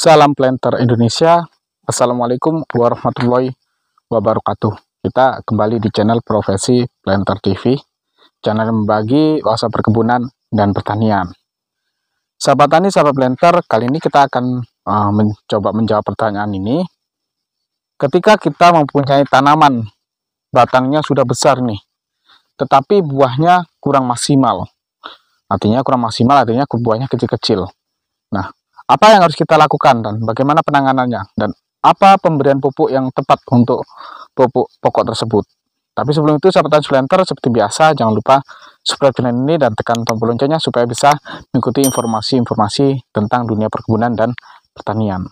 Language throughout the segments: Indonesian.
Salam Planter Indonesia. Assalamualaikum warahmatullahi wabarakatuh. Kita kembali di channel Profesi Planter TV, channel yang membagi wawasan perkebunan dan pertanian. Sahabat tani, sahabat planter, kali ini kita akan uh, mencoba menjawab pertanyaan ini. Ketika kita mempunyai tanaman, batangnya sudah besar nih, tetapi buahnya kurang maksimal. Artinya kurang maksimal, artinya buahnya kecil-kecil. Nah, apa yang harus kita lakukan dan bagaimana penanganannya dan apa pemberian pupuk yang tepat untuk pupuk pokok tersebut. Tapi sebelum itu sahabat Sulanter seperti biasa jangan lupa subscribe channel ini dan tekan tombol loncengnya supaya bisa mengikuti informasi-informasi tentang dunia perkebunan dan pertanian.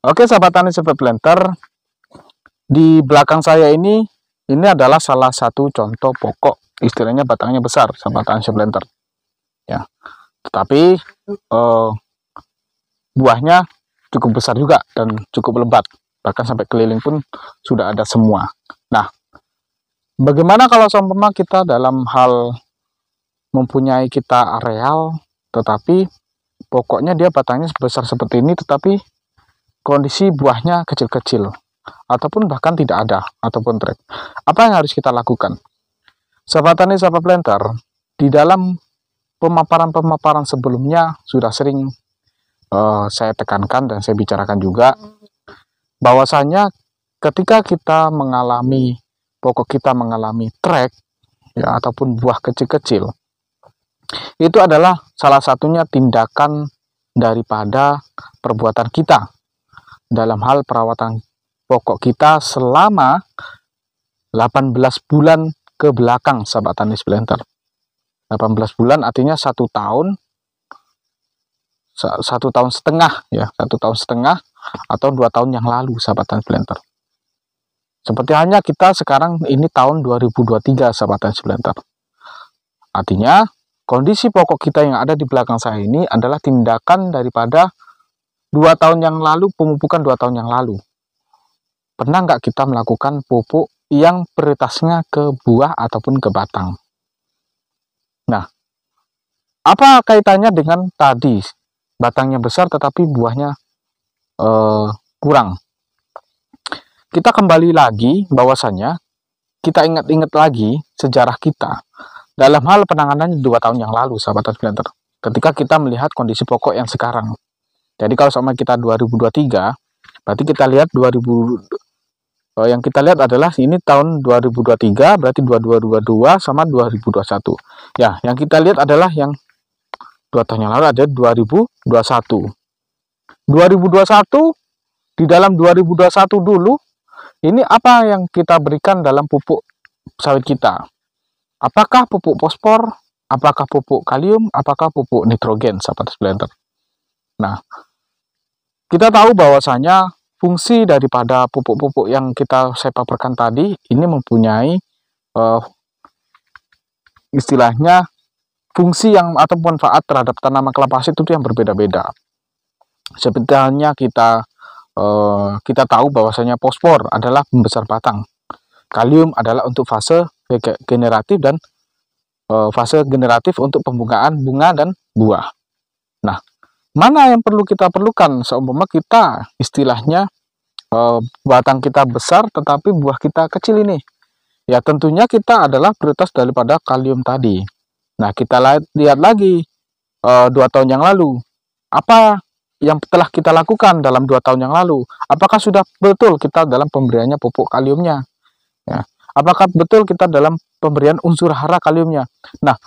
Oke sahabat tani sobat planter, di belakang saya ini ini adalah salah satu contoh pokok, istilahnya batangnya besar, batang ya. splenter. Ya, tetapi eh, buahnya cukup besar juga dan cukup lebat, bahkan sampai keliling pun sudah ada semua. Nah, bagaimana kalau seumpama kita dalam hal mempunyai kita areal, tetapi pokoknya dia batangnya sebesar seperti ini, tetapi kondisi buahnya kecil-kecil ataupun bahkan tidak ada ataupun track. Apa yang harus kita lakukan? Sahabat tani, sahabat planter, di dalam pemaparan-pemaparan sebelumnya sudah sering uh, saya tekankan dan saya bicarakan juga bahwasanya ketika kita mengalami pokok kita mengalami track ya ataupun buah kecil-kecil itu adalah salah satunya tindakan daripada perbuatan kita dalam hal perawatan pokok kita selama 18 bulan ke belakang sahabat tani splenter 18 bulan artinya satu tahun satu tahun setengah ya satu tahun setengah atau dua tahun yang lalu sahabat tani splenter seperti hanya kita sekarang ini tahun 2023 sahabat tani splenter artinya kondisi pokok kita yang ada di belakang saya ini adalah tindakan daripada dua tahun yang lalu pemupukan dua tahun yang lalu pernah nggak kita melakukan pupuk yang prioritasnya ke buah ataupun ke batang? Nah, apa kaitannya dengan tadi batangnya besar tetapi buahnya eh, kurang? Kita kembali lagi bahwasannya kita ingat-ingat lagi sejarah kita dalam hal penanganan dua tahun yang lalu, sahabat Adventer, Ketika kita melihat kondisi pokok yang sekarang, jadi kalau sama kita 2023, berarti kita lihat 2000, Eh, yang kita lihat adalah ini tahun 2023 berarti 2222 sama 2021. Ya, yang kita lihat adalah yang dua tahun yang lalu ada 2021. 2021 di dalam 2021 dulu ini apa yang kita berikan dalam pupuk sawit kita? Apakah pupuk fosfor? Apakah pupuk kalium? Apakah pupuk nitrogen sahabat splendor? Nah, kita tahu bahwasanya fungsi daripada pupuk-pupuk yang kita saya paparkan tadi ini mempunyai uh, istilahnya fungsi yang atau manfaat terhadap tanaman kelapa sawit itu yang berbeda-beda. Sebetulnya kita uh, kita tahu bahwasanya fosfor adalah pembesar batang, kalium adalah untuk fase generatif dan uh, fase generatif untuk pembungaan bunga dan buah. Nah, mana yang perlu kita perlukan seumpama kita istilahnya eh, batang kita besar tetapi buah kita kecil ini ya tentunya kita adalah prioritas daripada kalium tadi nah kita lihat lagi eh, dua tahun yang lalu apa yang telah kita lakukan dalam dua tahun yang lalu apakah sudah betul kita dalam pemberiannya pupuk kaliumnya ya apakah betul kita dalam pemberian unsur hara kaliumnya nah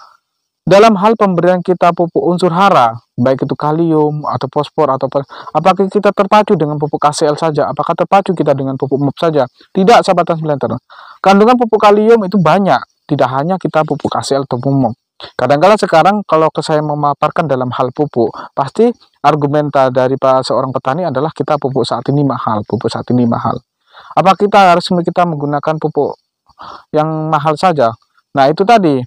dalam hal pemberian kita pupuk unsur hara, baik itu kalium atau fosfor atau apakah kita terpacu dengan pupuk KCL saja? Apakah terpacu kita dengan pupuk MOP saja? Tidak, sahabat transplanter. Kandungan pupuk kalium itu banyak, tidak hanya kita pupuk KCL atau pupuk MOP. Kadangkala -kadang sekarang kalau saya memaparkan dalam hal pupuk, pasti argumenta dari seorang petani adalah kita pupuk saat ini mahal, pupuk saat ini mahal. Apa kita harus kita menggunakan pupuk yang mahal saja? Nah, itu tadi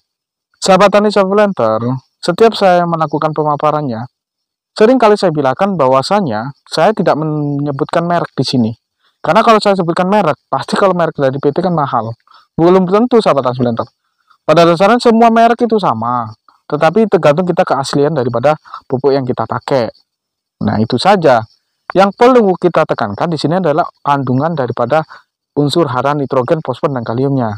Sahabat tani Sovelenter, setiap saya melakukan pemaparannya, sering kali saya bilangkan bahwasanya saya tidak menyebutkan merek di sini. Karena kalau saya sebutkan merek, pasti kalau merek dari PT kan mahal. Belum tentu sahabat Tani Sovelenter. Pada dasarnya semua merek itu sama, tetapi tergantung kita keaslian daripada pupuk yang kita pakai. Nah, itu saja. Yang perlu kita tekankan di sini adalah kandungan daripada unsur hara nitrogen, fosfor, dan kaliumnya.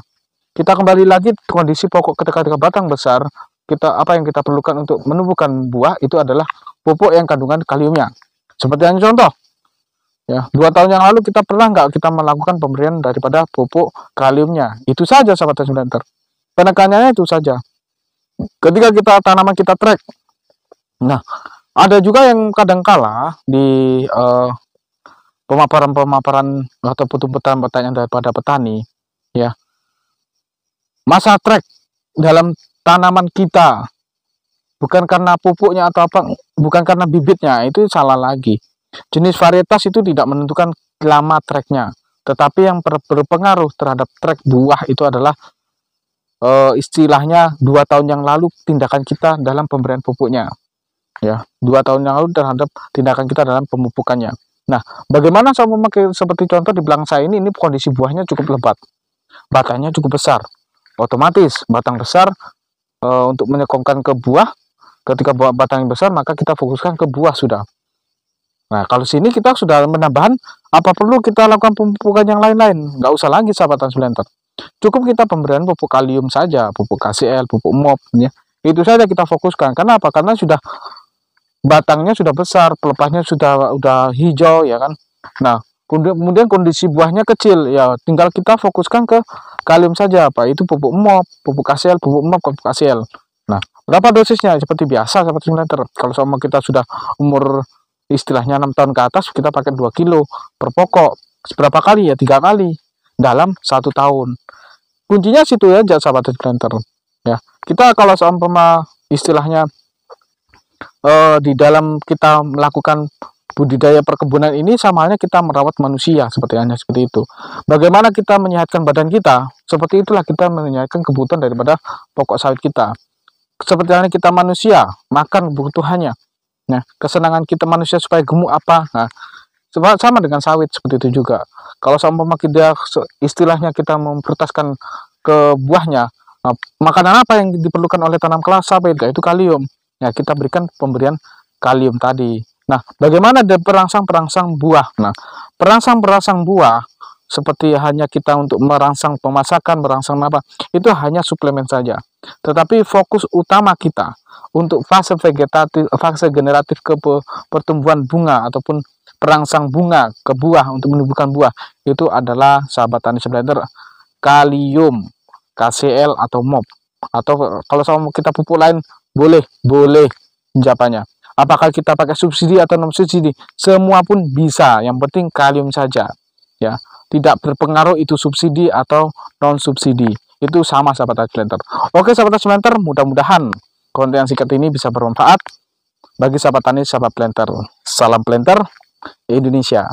Kita kembali lagi kondisi pokok ketika-ketika batang besar, kita apa yang kita perlukan untuk menumbuhkan buah itu adalah pupuk yang kandungan kaliumnya. Seperti yang contoh, ya dua tahun yang lalu kita pernah nggak kita melakukan pemberian daripada pupuk kaliumnya? Itu saja sahabat transmitter. penekannya itu saja. Ketika kita tanaman kita track, nah ada juga yang kadang kadangkala di uh, pemaparan-pemaparan atau tuntutan petanya daripada petani, ya masa trek dalam tanaman kita bukan karena pupuknya atau apa bukan karena bibitnya itu salah lagi jenis varietas itu tidak menentukan lama treknya tetapi yang berpengaruh terhadap trek buah itu adalah e, istilahnya dua tahun yang lalu tindakan kita dalam pemberian pupuknya ya dua tahun yang lalu terhadap tindakan kita dalam pemupukannya nah bagaimana saya memakai seperti contoh di belakang saya ini ini kondisi buahnya cukup lebat batangnya cukup besar otomatis batang besar e, untuk menyekongkan ke buah ketika buah batang yang besar maka kita fokuskan ke buah sudah nah kalau sini kita sudah menambahkan, apa perlu kita lakukan pemupukan yang lain-lain nggak usah lagi sahabat transplanter cukup kita pemberian pupuk kalium saja pupuk KCL pupuk MOP ya itu saja kita fokuskan karena apa karena sudah batangnya sudah besar pelepahnya sudah udah hijau ya kan nah kemudian kondisi buahnya kecil ya tinggal kita fokuskan ke kalium saja apa itu pupuk mop pupuk KCL pupuk mop pupuk KCL nah berapa dosisnya ya, seperti biasa seperti simulator kalau sama kita sudah umur istilahnya enam tahun ke atas kita pakai 2 kilo per pokok Seberapa kali ya tiga kali dalam satu tahun kuncinya situ ya, jasa sahabat planter ya kita kalau seumpama istilahnya eh, di dalam kita melakukan budidaya perkebunan ini sama halnya kita merawat manusia seperti hanya seperti itu. Bagaimana kita menyehatkan badan kita? Seperti itulah kita menyehatkan kebutuhan daripada pokok sawit kita. Seperti halnya kita manusia, makan kebutuhannya. Nah, kesenangan kita manusia supaya gemuk apa? Nah, sama dengan sawit seperti itu juga. Kalau sama kita istilahnya kita mempertaskan ke buahnya, nah, makanan apa yang diperlukan oleh tanam kelas sawit? Itu kalium. Ya, nah, kita berikan pemberian kalium tadi. Nah, bagaimana ada perangsang-perangsang buah? Nah, perangsang-perangsang buah seperti hanya kita untuk merangsang pemasakan, merangsang apa, itu hanya suplemen saja. Tetapi fokus utama kita untuk fase vegetatif, fase generatif ke pertumbuhan bunga ataupun perangsang bunga ke buah untuk menumbuhkan buah itu adalah sahabat tani sebenarnya kalium, KCL atau MOP atau kalau sama kita pupuk lain boleh boleh jawabannya apakah kita pakai subsidi atau non subsidi semua pun bisa yang penting kalium saja ya tidak berpengaruh itu subsidi atau non subsidi itu sama sahabat Adventure oke sahabat Adventure mudah-mudahan konten yang singkat ini bisa bermanfaat bagi sahabat tani sahabat planter salam planter Indonesia